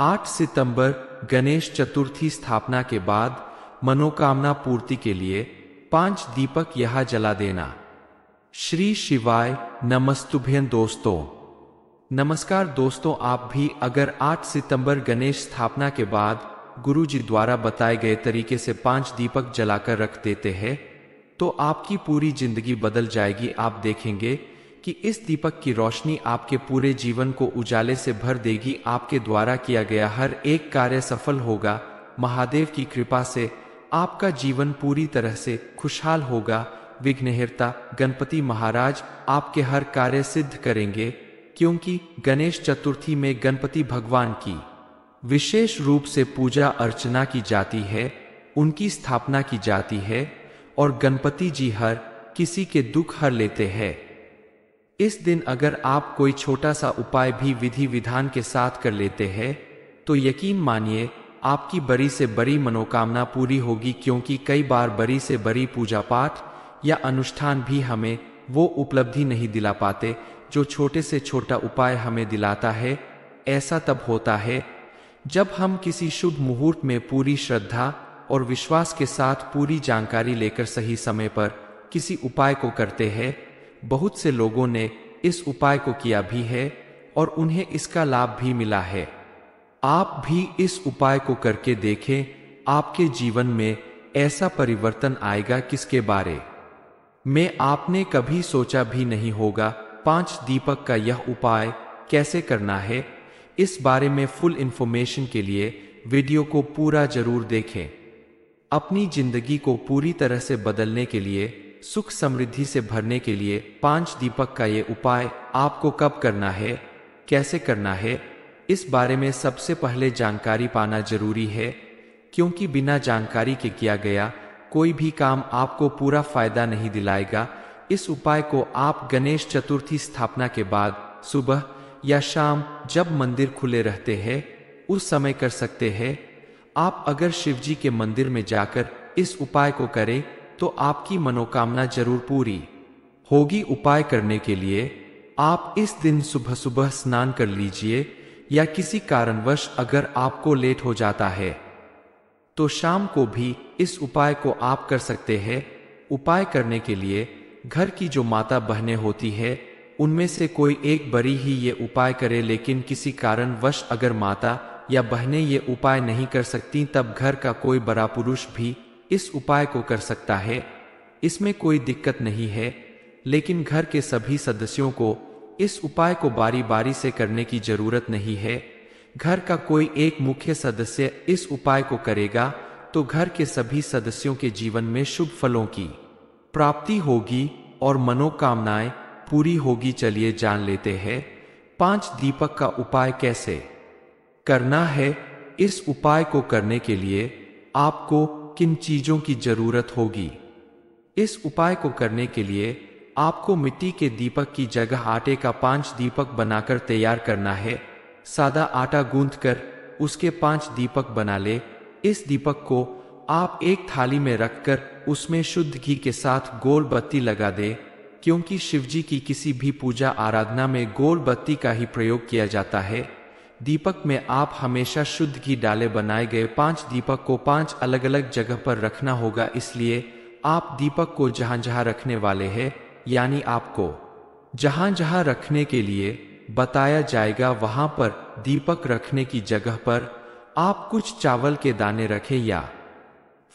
8 सितंबर गणेश चतुर्थी स्थापना के बाद मनोकामना पूर्ति के लिए पांच दीपक यहां जला देना श्री शिवाय नमस्तुभ्यन दोस्तों नमस्कार दोस्तों आप भी अगर 8 सितंबर गणेश स्थापना के बाद गुरु जी द्वारा बताए गए तरीके से पांच दीपक जलाकर रख देते हैं तो आपकी पूरी जिंदगी बदल जाएगी आप देखेंगे कि इस दीपक की रोशनी आपके पूरे जीवन को उजाले से भर देगी आपके द्वारा किया गया हर एक कार्य सफल होगा महादेव की कृपा से आपका जीवन पूरी तरह से खुशहाल होगा विघ्नहिरता गणपति महाराज आपके हर कार्य सिद्ध करेंगे क्योंकि गणेश चतुर्थी में गणपति भगवान की विशेष रूप से पूजा अर्चना की जाती है उनकी स्थापना की जाती है और गणपति जी हर किसी के दुख हर लेते हैं इस दिन अगर आप कोई छोटा सा उपाय भी विधि विधान के साथ कर लेते हैं तो यकीन मानिए आपकी बड़ी से बड़ी मनोकामना पूरी होगी क्योंकि कई बार बड़ी से बड़ी पूजा पाठ या अनुष्ठान भी हमें वो उपलब्धि नहीं दिला पाते जो छोटे से छोटा उपाय हमें दिलाता है ऐसा तब होता है जब हम किसी शुभ मुहूर्त में पूरी श्रद्धा और विश्वास के साथ पूरी जानकारी लेकर सही समय पर किसी उपाय को करते हैं बहुत से लोगों ने इस उपाय को किया भी है और उन्हें इसका लाभ भी मिला है आप भी इस उपाय को करके देखें आपके जीवन में ऐसा परिवर्तन आएगा किसके बारे में आपने कभी सोचा भी नहीं होगा पांच दीपक का यह उपाय कैसे करना है इस बारे में फुल इंफॉर्मेशन के लिए वीडियो को पूरा जरूर देखें अपनी जिंदगी को पूरी तरह से बदलने के लिए सुख समृद्धि से भरने के लिए पांच दीपक का ये उपाय आपको कब करना है कैसे करना है इस बारे में सबसे पहले जानकारी पाना जरूरी है क्योंकि बिना जानकारी के किया गया कोई भी काम आपको पूरा फायदा नहीं दिलाएगा इस उपाय को आप गणेश चतुर्थी स्थापना के बाद सुबह या शाम जब मंदिर खुले रहते हैं उस समय कर सकते हैं आप अगर शिवजी के मंदिर में जाकर इस उपाय को करें तो आपकी मनोकामना जरूर पूरी होगी उपाय करने के लिए आप इस दिन सुबह सुबह स्नान कर लीजिए या किसी कारणवश अगर आपको लेट हो जाता है तो शाम को भी इस उपाय को आप कर सकते हैं उपाय करने के लिए घर की जो माता बहने होती है उनमें से कोई एक बड़ी ही ये उपाय करे लेकिन किसी कारणवश अगर माता या बहने ये उपाय नहीं कर सकती तब घर का कोई बड़ा पुरुष भी इस उपाय को कर सकता है इसमें कोई दिक्कत नहीं है लेकिन घर के सभी सदस्यों को इस उपाय को बारी बारी से करने की जरूरत नहीं है घर का कोई एक मुख्य सदस्य इस उपाय को करेगा तो घर के सभी सदस्यों के जीवन में शुभ फलों की प्राप्ति होगी और मनोकामनाएं पूरी होगी चलिए जान लेते हैं पांच दीपक का उपाय कैसे करना है इस उपाय को करने के लिए आपको किन चीजों की जरूरत होगी इस उपाय को करने के लिए आपको मिट्टी के दीपक की जगह आटे का पांच दीपक बनाकर तैयार करना है सादा आटा गूंथ कर उसके पांच दीपक बना ले इस दीपक को आप एक थाली में रखकर उसमें शुद्ध घी के साथ गोल बत्ती लगा दे क्योंकि शिवजी की किसी भी पूजा आराधना में गोल बत्ती का ही प्रयोग किया जाता है दीपक में आप हमेशा शुद्ध घी डाले बनाए गए पांच दीपक को पांच अलग अलग जगह पर रखना होगा इसलिए आप दीपक को जहां जहां रखने वाले हैं यानी आपको जहां जहां रखने के लिए बताया जाएगा वहां पर दीपक रखने की जगह पर आप कुछ चावल के दाने रखें या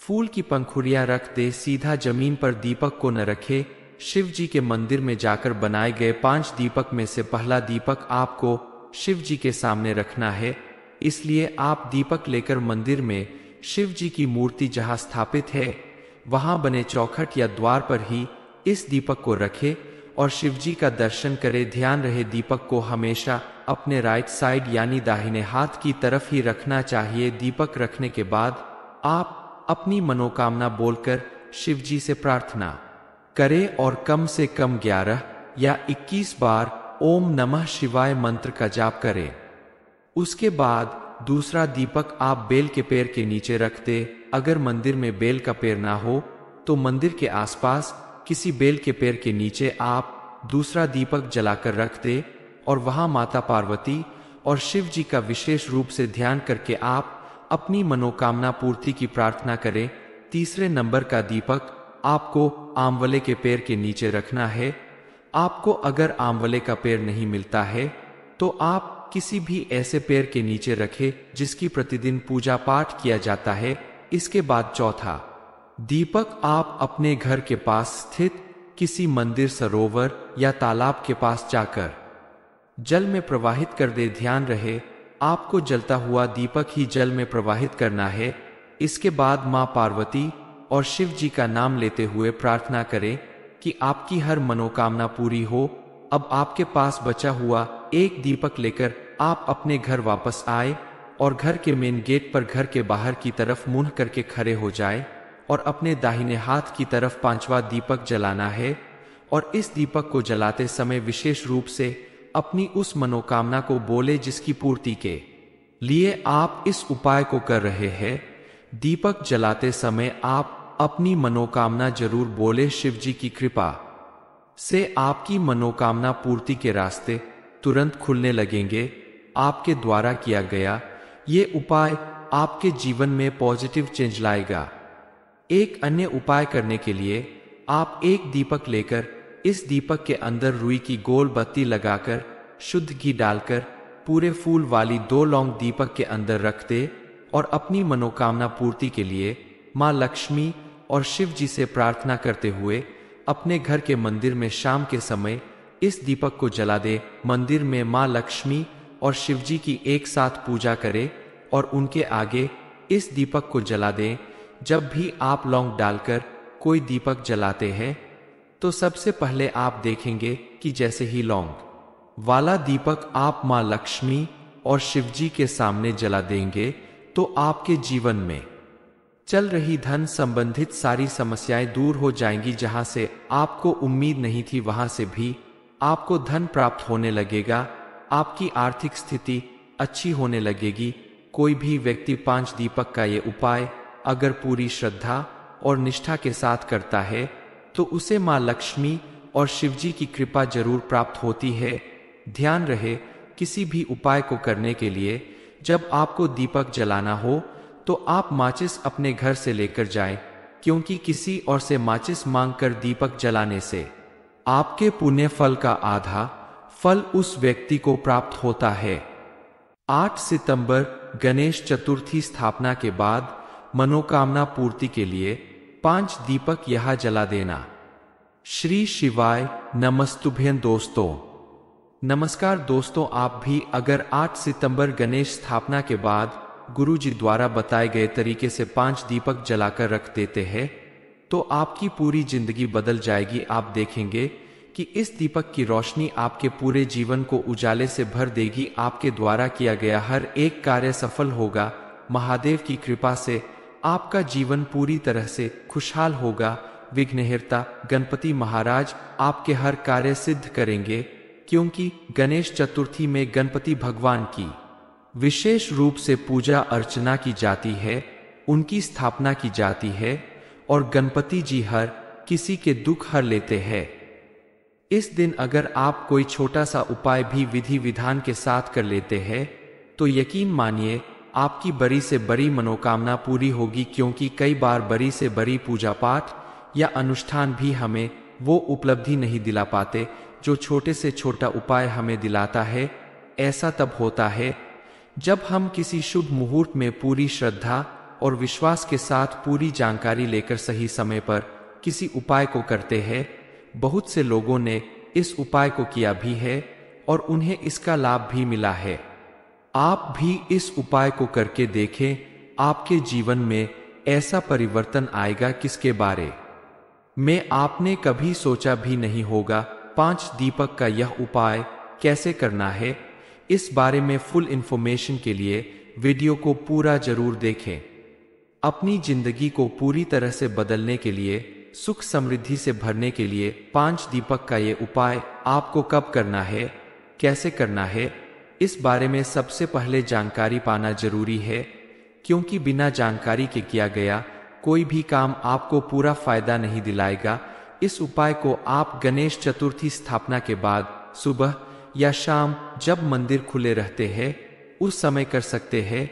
फूल की पंखुड़िया रख दे सीधा जमीन पर दीपक को न रखे शिव जी के मंदिर में जाकर बनाए गए पांच दीपक में से पहला दीपक आपको शिव जी के सामने रखना है इसलिए आप दीपक लेकर मंदिर में शिव जी की मूर्ति जहां स्थापित है वहां बने चौखट या द्वार पर ही इस दीपक को रखे और शिव जी का दर्शन करे ध्यान रहे दीपक को हमेशा अपने राइट साइड यानी दाहिने हाथ की तरफ ही रखना चाहिए दीपक रखने के बाद आप अपनी मनोकामना बोलकर शिव जी से प्रार्थना करें और कम से कम ग्यारह या इक्कीस बार ओम नमः शिवाय मंत्र का जाप करें उसके बाद दूसरा दीपक आप बेल के पेड़ के नीचे रख दे अगर मंदिर में बेल का पेड़ ना हो तो मंदिर के आसपास किसी बेल के पेड़ के नीचे आप दूसरा दीपक जलाकर रख दे और वहां माता पार्वती और शिव जी का विशेष रूप से ध्यान करके आप अपनी मनोकामना पूर्ति की प्रार्थना करें तीसरे नंबर का दीपक आपको आमवले के पेड़ के नीचे रखना है आपको अगर आंवले का पेड़ नहीं मिलता है तो आप किसी भी ऐसे पेड़ के नीचे रखे जिसकी प्रतिदिन पूजा पाठ किया जाता है इसके बाद चौथा दीपक आप अपने घर के पास स्थित किसी मंदिर सरोवर या तालाब के पास जाकर जल में प्रवाहित कर दे ध्यान रहे आपको जलता हुआ दीपक ही जल में प्रवाहित करना है इसके बाद माँ पार्वती और शिव जी का नाम लेते हुए प्रार्थना करें कि आपकी हर मनोकामना पूरी हो अब आपके पास बचा हुआ एक दीपक लेकर आप अपने घर वापस आए और घर के मेन गेट पर घर के बाहर की तरफ मुंह करके खड़े हो जाए और अपने दाहिने हाथ की तरफ पांचवा दीपक जलाना है और इस दीपक को जलाते समय विशेष रूप से अपनी उस मनोकामना को बोले जिसकी पूर्ति के लिए आप इस उपाय को कर रहे हैं दीपक जलाते समय आप अपनी मनोकामना जरूर बोले शिव जी की कृपा से आपकी मनोकामना पूर्ति के रास्ते तुरंत खुलने लगेंगे आपके द्वारा किया गया ये उपाय आपके जीवन में पॉजिटिव चेंज लाएगा एक अन्य उपाय करने के लिए आप एक दीपक लेकर इस दीपक के अंदर रुई की गोल बत्ती लगाकर शुद्ध घी डालकर पूरे फूल वाली दो लौंग दीपक के अंदर रख दे और अपनी मनोकामना पूर्ति के लिए माँ लक्ष्मी और शिव जी से प्रार्थना करते हुए अपने घर के मंदिर में शाम के समय इस दीपक को जला दे मंदिर में मां लक्ष्मी और शिवजी की एक साथ पूजा करें और उनके आगे इस दीपक को जला दे जब भी आप लौंग डालकर कोई दीपक जलाते हैं तो सबसे पहले आप देखेंगे कि जैसे ही लौंग वाला दीपक आप मां लक्ष्मी और शिवजी के सामने जला देंगे तो आपके जीवन में चल रही धन संबंधित सारी समस्याएं दूर हो जाएंगी जहां से आपको उम्मीद नहीं थी वहां से भी आपको धन प्राप्त होने लगेगा आपकी आर्थिक स्थिति अच्छी होने लगेगी कोई भी व्यक्ति पांच दीपक का ये उपाय अगर पूरी श्रद्धा और निष्ठा के साथ करता है तो उसे माँ लक्ष्मी और शिवजी की कृपा जरूर प्राप्त होती है ध्यान रहे किसी भी उपाय को करने के लिए जब आपको दीपक जलाना हो तो आप माचिस अपने घर से लेकर जाएं, क्योंकि किसी और से माचिस मांगकर दीपक जलाने से आपके पुण्य फल का आधा फल उस व्यक्ति को प्राप्त होता है 8 सितंबर गणेश चतुर्थी स्थापना के बाद मनोकामना पूर्ति के लिए पांच दीपक यहां जला देना श्री शिवाय नमस्तुभ्यं दोस्तों नमस्कार दोस्तों आप भी अगर 8 सितंबर गणेश स्थापना के बाद गुरु जी द्वारा बताए गए तरीके से पांच दीपक जलाकर रख देते हैं तो आपकी पूरी जिंदगी बदल जाएगी आप देखेंगे कि इस दीपक की रोशनी आपके पूरे जीवन को उजाले से भर देगी आपके द्वारा किया गया हर एक कार्य सफल होगा महादेव की कृपा से आपका जीवन पूरी तरह से खुशहाल होगा विघ्नहिरता गणपति महाराज आपके हर कार्य सिद्ध करेंगे क्योंकि गणेश चतुर्थी में गणपति भगवान की विशेष रूप से पूजा अर्चना की जाती है उनकी स्थापना की जाती है और गणपति जी हर किसी के दुख हर लेते हैं इस दिन अगर आप कोई छोटा सा उपाय भी विधि विधान के साथ कर लेते हैं तो यकीन मानिए आपकी बड़ी से बड़ी मनोकामना पूरी होगी क्योंकि कई बार बड़ी से बड़ी पूजा पाठ या अनुष्ठान भी हमें वो उपलब्धि नहीं दिला पाते जो छोटे से छोटा उपाय हमें दिलाता है ऐसा तब होता है जब हम किसी शुभ मुहूर्त में पूरी श्रद्धा और विश्वास के साथ पूरी जानकारी लेकर सही समय पर किसी उपाय को करते हैं बहुत से लोगों ने इस उपाय को किया भी है और उन्हें इसका लाभ भी मिला है आप भी इस उपाय को करके देखें आपके जीवन में ऐसा परिवर्तन आएगा किसके बारे में आपने कभी सोचा भी नहीं होगा पांच दीपक का यह उपाय कैसे करना है इस बारे में फुल इंफॉर्मेशन के लिए वीडियो को पूरा जरूर देखें अपनी जिंदगी को पूरी तरह से बदलने के लिए सुख समृद्धि से भरने के लिए पांच दीपक का ये उपाय आपको कब करना है कैसे करना है इस बारे में सबसे पहले जानकारी पाना जरूरी है क्योंकि बिना जानकारी के किया गया कोई भी काम आपको पूरा फायदा नहीं दिलाएगा इस उपाय को आप गणेश चतुर्थी स्थापना के बाद सुबह या शाम जब मंदिर खुले रहते हैं उस समय कर सकते हैं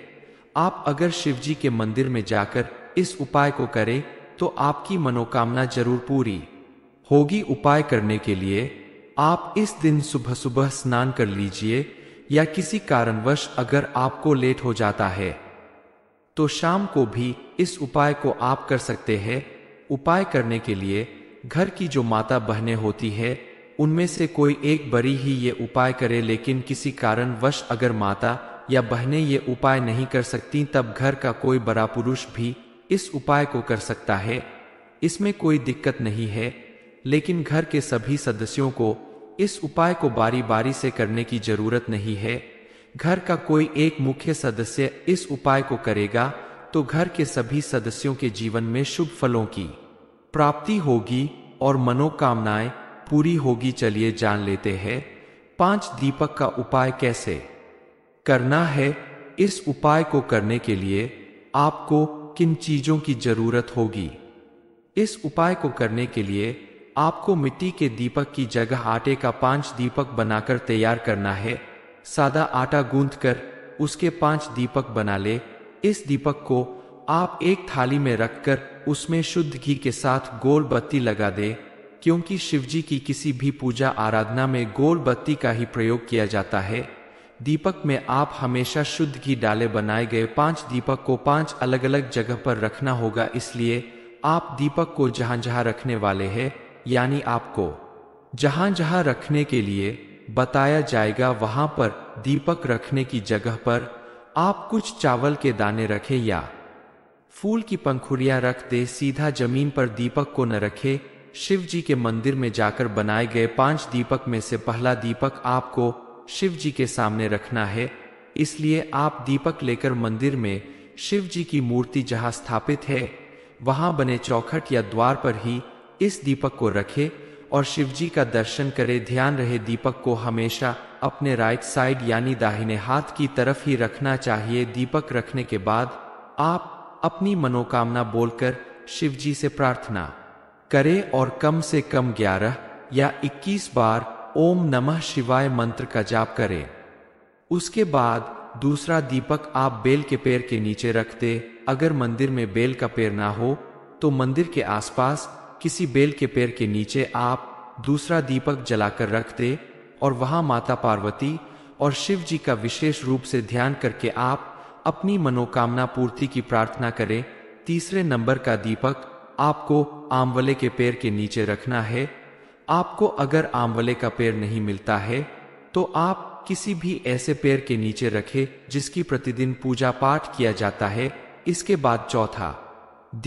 आप अगर शिवजी के मंदिर में जाकर इस उपाय को करें तो आपकी मनोकामना जरूर पूरी होगी उपाय करने के लिए आप इस दिन सुबह सुबह स्नान कर लीजिए या किसी कारणवश अगर आपको लेट हो जाता है तो शाम को भी इस उपाय को आप कर सकते हैं उपाय करने के लिए घर की जो माता बहने होती है उनमें से कोई एक बरी ही ये उपाय करे लेकिन किसी कारणवश अगर माता या बहनें ये उपाय नहीं कर सकती तब घर का कोई बड़ा पुरुष भी इस उपाय को कर सकता है इसमें कोई दिक्कत नहीं है लेकिन घर के सभी सदस्यों को इस उपाय को बारी बारी से करने की जरूरत नहीं है घर का कोई एक मुख्य सदस्य इस उपाय को करेगा तो घर के सभी सदस्यों के जीवन में शुभ फलों की प्राप्ति होगी और मनोकामनाएं पूरी होगी चलिए जान लेते हैं पांच दीपक का उपाय कैसे करना है इस उपाय को करने के लिए आपको किन चीजों की जरूरत होगी इस उपाय को करने के लिए आपको मिट्टी के दीपक की जगह आटे का पांच दीपक बनाकर तैयार करना है सादा आटा गूंथ कर उसके पांच दीपक बना ले इस दीपक को आप एक थाली में रखकर उसमें शुद्ध घी के साथ गोल बत्ती लगा दे क्योंकि शिवजी की किसी भी पूजा आराधना में गोल बत्ती का ही प्रयोग किया जाता है दीपक में आप हमेशा शुद्ध घी डाले बनाए गए पांच दीपक को पांच अलग अलग जगह पर रखना होगा इसलिए आप दीपक को जहां जहां रखने वाले हैं यानी आपको जहां जहां रखने के लिए बताया जाएगा वहां पर दीपक रखने की जगह पर आप कुछ चावल के दाने रखें या फूल की पंखुड़िया रख दे सीधा जमीन पर दीपक को न रखें शिव जी के मंदिर में जाकर बनाए गए पांच दीपक में से पहला दीपक आपको शिव जी के सामने रखना है इसलिए आप दीपक लेकर मंदिर में शिव जी की मूर्ति जहां स्थापित है वहां बने चौखट या द्वार पर ही इस दीपक को रखें और शिव जी का दर्शन करें ध्यान रहे दीपक को हमेशा अपने राइट साइड यानी दाहिने हाथ की तरफ ही रखना चाहिए दीपक रखने के बाद आप अपनी मनोकामना बोलकर शिवजी से प्रार्थना करे और कम से कम 11 या 21 बार ओम नमः शिवाय मंत्र का जाप करें उसके बाद दूसरा दीपक आप बेल के पेड़ के नीचे रख दे अगर मंदिर में बेल का पेड़ ना हो तो मंदिर के आसपास किसी बेल के पेड़ के नीचे आप दूसरा दीपक जलाकर रख दे और वहां माता पार्वती और शिव जी का विशेष रूप से ध्यान करके आप अपनी मनोकामना पूर्ति की प्रार्थना करें तीसरे नंबर का दीपक आपको आमवले के पेड़ के नीचे रखना है आपको अगर आमवले का पेड़ नहीं मिलता है तो आप किसी भी ऐसे पेड़ के नीचे रखें जिसकी प्रतिदिन पूजा पाठ किया जाता है इसके बाद चौथा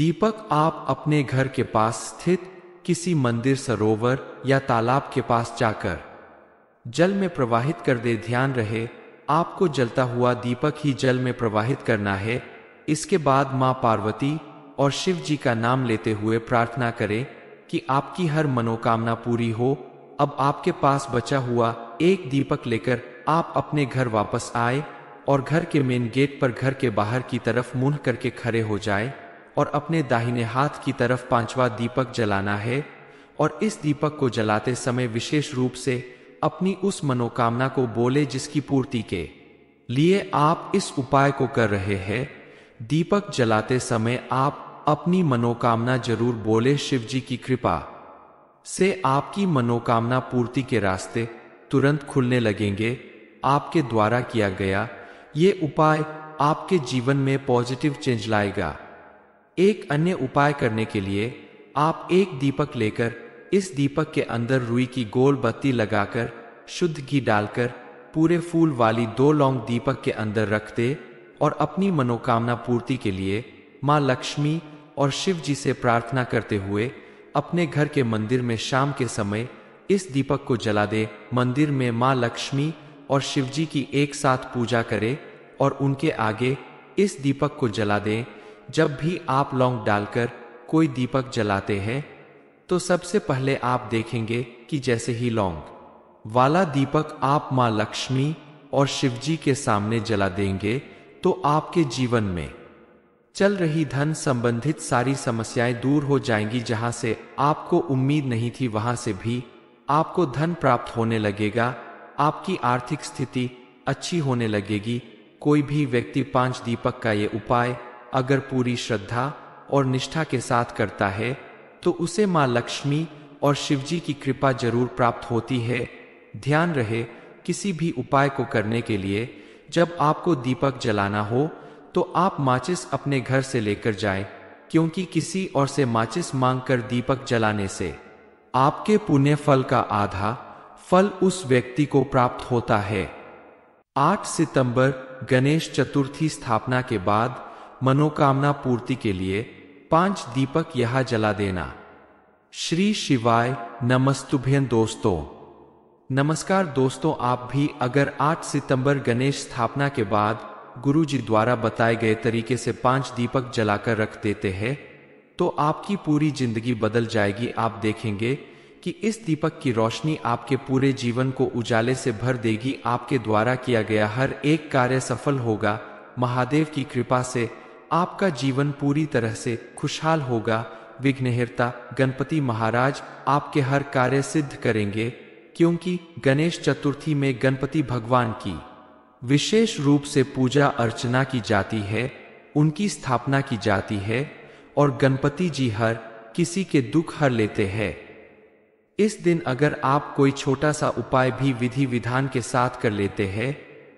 दीपक आप अपने घर के पास स्थित किसी मंदिर सरोवर या तालाब के पास जाकर जल में प्रवाहित कर दे ध्यान रहे आपको जलता हुआ दीपक ही जल में प्रवाहित करना है इसके बाद माँ पार्वती और शिव जी का नाम लेते हुए प्रार्थना करें कि आपकी हर मनोकामना पूरी हो अब आपके पास बचा हुआ एक दीपक लेकर आप अपने घर वापस आए और घर के मेन गेट पर घर के बाहर की तरफ मुंह करके खड़े हो जाए और अपने दाहिने हाथ की तरफ पांचवा दीपक जलाना है और इस दीपक को जलाते समय विशेष रूप से अपनी उस मनोकामना को बोले जिसकी पूर्ति के लिए आप इस उपाय को कर रहे हैं दीपक जलाते समय आप अपनी मनोकामना जरूर बोले शिव जी की कृपा से आपकी मनोकामना पूर्ति के रास्ते तुरंत खुलने लगेंगे आपके द्वारा किया गया ये उपाय आपके जीवन में पॉजिटिव चेंज लाएगा एक अन्य उपाय करने के लिए आप एक दीपक लेकर इस दीपक के अंदर रुई की गोल बत्ती लगाकर शुद्ध घी डालकर पूरे फूल वाली दो लौंग दीपक के अंदर रख दे और अपनी मनोकामना पूर्ति के लिए माँ लक्ष्मी और शिव जी से प्रार्थना करते हुए अपने घर के मंदिर में शाम के समय इस दीपक को जला दे मंदिर में मां लक्ष्मी और शिवजी की एक साथ पूजा करे और उनके आगे इस दीपक को जला दे जब भी आप लौंग डालकर कोई दीपक जलाते हैं तो सबसे पहले आप देखेंगे कि जैसे ही लौंग वाला दीपक आप मां लक्ष्मी और शिवजी के सामने जला देंगे तो आपके जीवन में चल रही धन संबंधित सारी समस्याएं दूर हो जाएंगी जहां से आपको उम्मीद नहीं थी वहां से भी आपको धन प्राप्त होने लगेगा आपकी आर्थिक स्थिति अच्छी होने लगेगी कोई भी व्यक्ति पांच दीपक का ये उपाय अगर पूरी श्रद्धा और निष्ठा के साथ करता है तो उसे माँ लक्ष्मी और शिवजी की कृपा जरूर प्राप्त होती है ध्यान रहे किसी भी उपाय को करने के लिए जब आपको दीपक जलाना हो तो आप माचिस अपने घर से लेकर जाएं, क्योंकि किसी और से माचिस मांगकर दीपक जलाने से आपके पुण्य फल का आधा फल उस व्यक्ति को प्राप्त होता है 8 सितंबर गणेश चतुर्थी स्थापना के बाद मनोकामना पूर्ति के लिए पांच दीपक यहां जला देना श्री शिवाय नमस्तुभ्यन दोस्तों नमस्कार दोस्तों आप भी अगर 8 सितंबर गणेश स्थापना के बाद गुरु जी द्वारा बताए गए तरीके से पांच दीपक जलाकर रख देते हैं तो आपकी पूरी जिंदगी बदल जाएगी आप देखेंगे कि इस दीपक की रोशनी आपके पूरे जीवन को उजाले से भर देगी आपके द्वारा किया गया हर एक कार्य सफल होगा महादेव की कृपा से आपका जीवन पूरी तरह से खुशहाल होगा विघ्नहिरता गणपति महाराज आपके हर कार्य सिद्ध करेंगे क्योंकि गणेश चतुर्थी में गणपति भगवान की विशेष रूप से पूजा अर्चना की जाती है उनकी स्थापना की जाती है और गणपति जी हर किसी के दुख हर लेते हैं इस दिन अगर आप कोई छोटा सा उपाय भी विधि विधान के साथ कर लेते हैं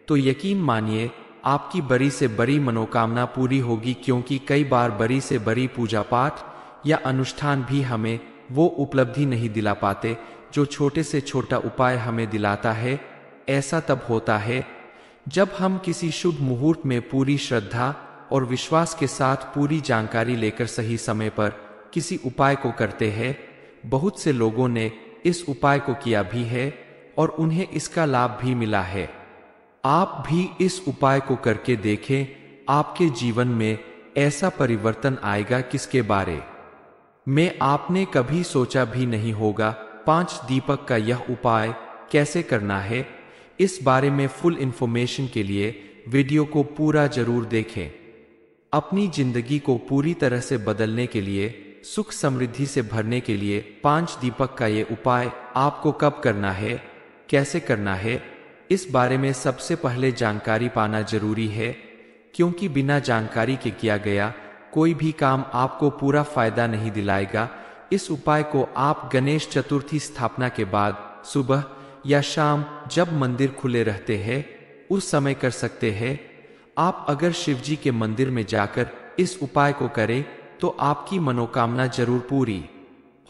तो यकीन मानिए आपकी बड़ी से बड़ी मनोकामना पूरी होगी क्योंकि कई बार बड़ी से बड़ी पूजा पाठ या अनुष्ठान भी हमें वो उपलब्धि नहीं दिला पाते जो छोटे से छोटा उपाय हमें दिलाता है ऐसा तब होता है जब हम किसी शुभ मुहूर्त में पूरी श्रद्धा और विश्वास के साथ पूरी जानकारी लेकर सही समय पर किसी उपाय को करते हैं बहुत से लोगों ने इस उपाय को किया भी है और उन्हें इसका लाभ भी मिला है आप भी इस उपाय को करके देखें आपके जीवन में ऐसा परिवर्तन आएगा किसके बारे में आपने कभी सोचा भी नहीं होगा पांच दीपक का यह उपाय कैसे करना है इस बारे में फुल इंफॉर्मेशन के लिए वीडियो को पूरा जरूर देखें अपनी जिंदगी को पूरी तरह से बदलने के लिए सुख समृद्धि से भरने के लिए पांच दीपक का ये उपाय आपको कब करना है कैसे करना है इस बारे में सबसे पहले जानकारी पाना जरूरी है क्योंकि बिना जानकारी के किया गया कोई भी काम आपको पूरा फायदा नहीं दिलाएगा इस उपाय को आप गणेश चतुर्थी स्थापना के बाद सुबह या शाम जब मंदिर खुले रहते हैं उस समय कर सकते हैं आप अगर शिवजी के मंदिर में जाकर इस उपाय को करें तो आपकी मनोकामना जरूर पूरी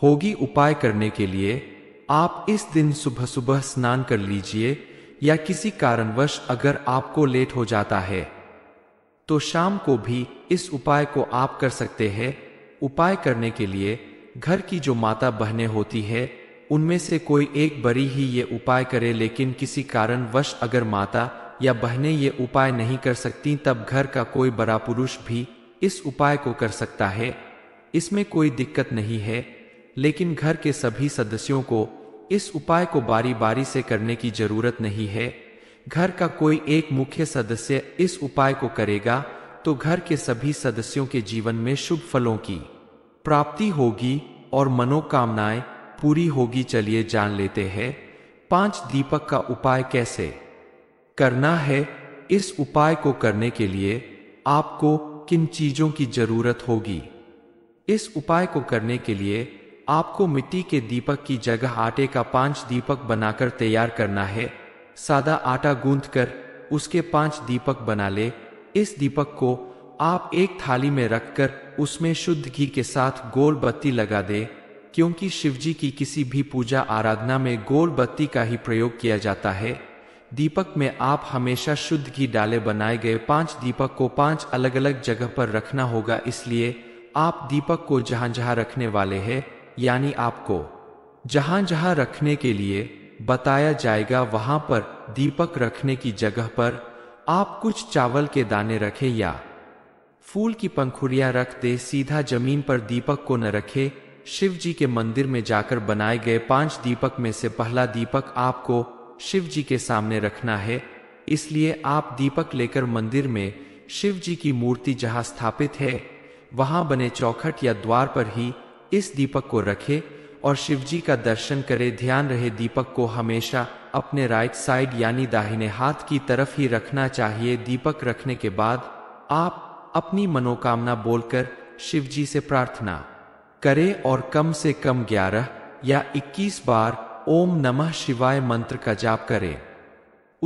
होगी उपाय करने के लिए आप इस दिन सुबह सुबह स्नान कर लीजिए या किसी कारणवश अगर आपको लेट हो जाता है तो शाम को भी इस उपाय को आप कर सकते हैं उपाय करने के लिए घर की जो माता बहने होती है उनमें से कोई एक बरी ही ये उपाय करे लेकिन किसी कारणवश अगर माता या बहनें ये उपाय नहीं कर सकती तब घर का कोई बड़ा पुरुष भी इस उपाय को कर सकता है इसमें कोई दिक्कत नहीं है लेकिन घर के सभी सदस्यों को इस उपाय को बारी बारी से करने की जरूरत नहीं है घर का कोई एक मुख्य सदस्य इस उपाय को करेगा तो घर के सभी सदस्यों के जीवन में शुभ फलों की प्राप्ति होगी और मनोकामनाएं पूरी होगी चलिए जान लेते हैं पांच दीपक का उपाय कैसे करना है इस उपाय को करने के लिए आपको किन चीजों की जरूरत होगी इस उपाय को करने के लिए आपको मिट्टी के दीपक की जगह आटे का पांच दीपक बनाकर तैयार करना है सादा आटा गूंथ कर उसके पांच दीपक बना ले इस दीपक को आप एक थाली में रखकर उसमें शुद्ध घी के साथ गोल बत्ती लगा दे क्योंकि शिवजी की किसी भी पूजा आराधना में गोल बत्ती का ही प्रयोग किया जाता है दीपक में आप हमेशा शुद्ध घी डाले बनाए गए पांच दीपक को पांच अलग अलग जगह पर रखना होगा इसलिए आप दीपक को जहां जहां रखने वाले हैं यानी आपको जहां जहां रखने के लिए बताया जाएगा वहां पर दीपक रखने की जगह पर आप कुछ चावल के दाने रखें या फूल की पंखुड़िया रख दे सीधा जमीन पर दीपक को न रखें शिव जी के मंदिर में जाकर बनाए गए पांच दीपक में से पहला दीपक आपको शिव जी के सामने रखना है इसलिए आप दीपक लेकर मंदिर में शिव जी की मूर्ति जहां स्थापित है वहां बने चौखट या द्वार पर ही इस दीपक को रखे और शिव जी का दर्शन करे ध्यान रहे दीपक को हमेशा अपने राइट साइड यानी दाहिने हाथ की तरफ ही रखना चाहिए दीपक रखने के बाद आप अपनी मनोकामना बोलकर शिव जी से प्रार्थना करें और कम से कम 11 या 21 बार ओम नमः शिवाय मंत्र का जाप करें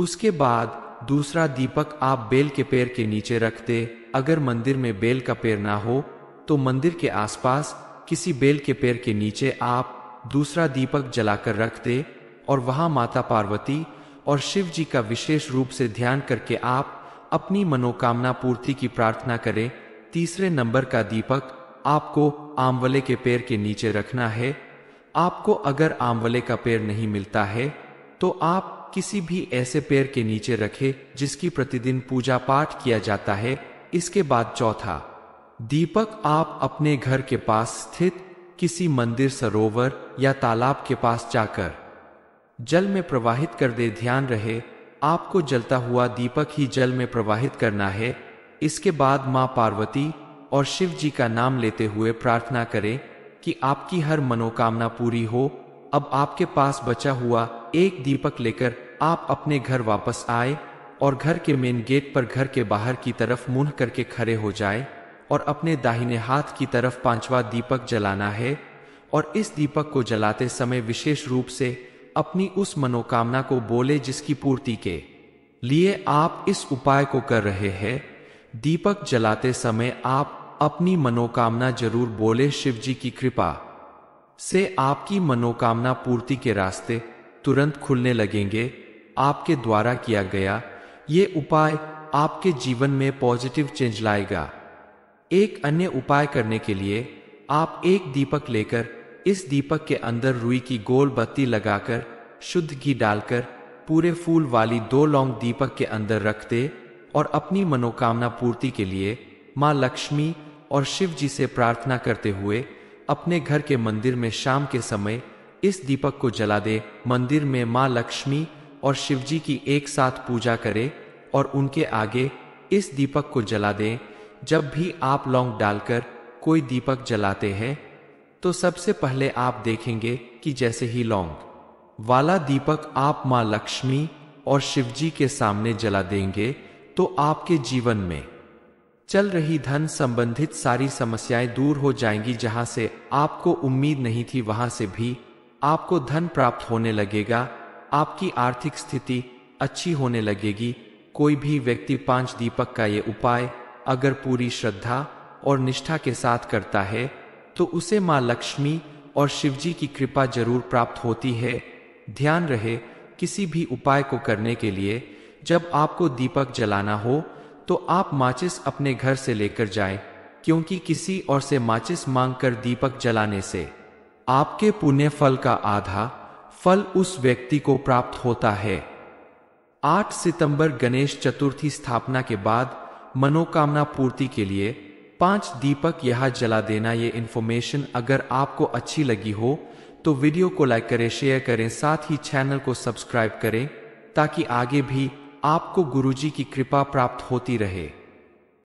उसके बाद दूसरा दीपक आप बेल के पेड़ के नीचे रख दे अगर मंदिर में बेल का पेड़ ना हो तो मंदिर के आसपास किसी बेल के पेड़ के नीचे आप दूसरा दीपक जलाकर रख दे और वहां माता पार्वती और शिव जी का विशेष रूप से ध्यान करके आप अपनी मनोकामना पूर्ति की प्रार्थना करें तीसरे नंबर का दीपक आपको आमवले के पेड़ के नीचे रखना है आपको अगर आमवले का पेड़ नहीं मिलता है तो आप किसी भी ऐसे पेड़ के नीचे रखे जिसकी प्रतिदिन पूजा पाठ किया जाता है इसके बाद चौथा दीपक आप अपने घर के पास स्थित किसी मंदिर सरोवर या तालाब के पास जाकर जल में प्रवाहित कर दे ध्यान रहे आपको जलता हुआ दीपक ही जल में प्रवाहित करना है इसके बाद माँ पार्वती और शिव जी का नाम लेते हुए प्रार्थना करें कि आपकी हर मनोकामना पूरी हो अब आपके पास बचा हुआ एक दीपक लेकर आप अपने घर वापस आए और घर के मेन गेट पर घर के बाहर की तरफ मुंह करके खड़े हो जाए और अपने दाहिने हाथ की तरफ पांचवा दीपक जलाना है और इस दीपक को जलाते समय विशेष रूप से अपनी उस मनोकामना को बोले जिसकी पूर्ति के लिए आप इस उपाय को कर रहे हैं दीपक जलाते समय आप अपनी मनोकामना जरूर बोले शिव जी की कृपा से आपकी मनोकामना पूर्ति के रास्ते तुरंत खुलने लगेंगे आपके द्वारा किया गया ये उपाय आपके जीवन में पॉजिटिव चेंज लाएगा एक अन्य उपाय करने के लिए आप एक दीपक लेकर इस दीपक के अंदर रुई की गोल बत्ती लगाकर शुद्ध घी डालकर पूरे फूल वाली दो लौंग दीपक के अंदर रख दे और अपनी मनोकामना पूर्ति के लिए माँ लक्ष्मी और शिव जी से प्रार्थना करते हुए अपने घर के मंदिर में शाम के समय इस दीपक को जला दे मंदिर में माँ लक्ष्मी और शिवजी की एक साथ पूजा करे और उनके आगे इस दीपक को जला दें जब भी आप लौंग डालकर कोई दीपक जलाते हैं तो सबसे पहले आप देखेंगे कि जैसे ही लौंग वाला दीपक आप माँ लक्ष्मी और शिवजी के सामने जला देंगे तो आपके जीवन में चल रही धन संबंधित सारी समस्याएं दूर हो जाएंगी जहां से आपको उम्मीद नहीं थी वहां से भी आपको धन प्राप्त होने लगेगा आपकी आर्थिक स्थिति अच्छी होने लगेगी कोई भी व्यक्ति पांच दीपक का ये उपाय अगर पूरी श्रद्धा और निष्ठा के साथ करता है तो उसे माँ लक्ष्मी और शिवजी की कृपा जरूर प्राप्त होती है ध्यान रहे किसी भी उपाय को करने के लिए जब आपको दीपक जलाना हो तो आप माचिस अपने घर से लेकर जाए क्योंकि किसी और से माचिस मांगकर दीपक जलाने से आपके पुण्य फल का आधा फल उस व्यक्ति को प्राप्त होता है 8 सितंबर गणेश चतुर्थी स्थापना के बाद मनोकामना पूर्ति के लिए पांच दीपक यहां जला देना ये इन्फॉर्मेशन अगर आपको अच्छी लगी हो तो वीडियो को लाइक करें शेयर करें साथ ही चैनल को सब्सक्राइब करें ताकि आगे भी आपको गुरुजी की कृपा प्राप्त होती रहे